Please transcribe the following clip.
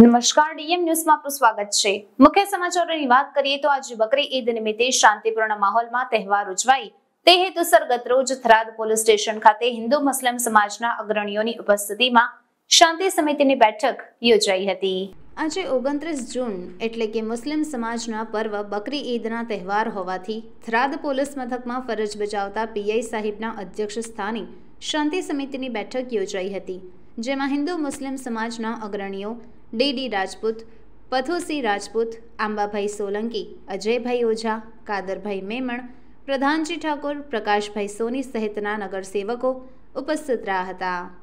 નમસ્કાર ડીએમ ન્યૂઝમાં આપનું સ્વાગત છે મુખ્ય સમાચારોની વાત કરીએ તો આજે બકરી ઈદ નિમિત્તે શાંતિપૂર્ણ માહોલમાં તહેવાર ઉજવાય તે હેતુસર ગતરોજ થરાદ પોલીસ સ્ટેશન ખાતે હિન્દુ મુસ્લિમ સમાજના અગ્રણીઓની ઉપસ્થિતિમાં શાંતિ સમિતિની બેઠક યોજાઈ હતી આજે ઓગણત્રીસ જૂન એટલે કે મુસ્લિમ સમાજના પર્વ બકરી ઈદના તહેવાર હોવાથી થરાદ પોલીસ મથકમાં ફરજ બજાવતા પીઆઈ સાહેબના અધ્યક્ષ સ્થાને શાંતિ સમિતિની બેઠક યોજાઈ હતી જેમાં હિન્દુ મુસ્લિમ સમાજના અગ્રણીઓ ડીડી રાજપૂત પથુસિંહ રાજપૂત આંબાભાઈ સોલંકી અજયભાઈ ઓઝા કાદરભાઈ મેમણ પ્રધાનજી ઠાકોર પ્રકાશભાઈ સોની સહિતના નગરસેવકો ઉપસ્થિત રહ્યા હતા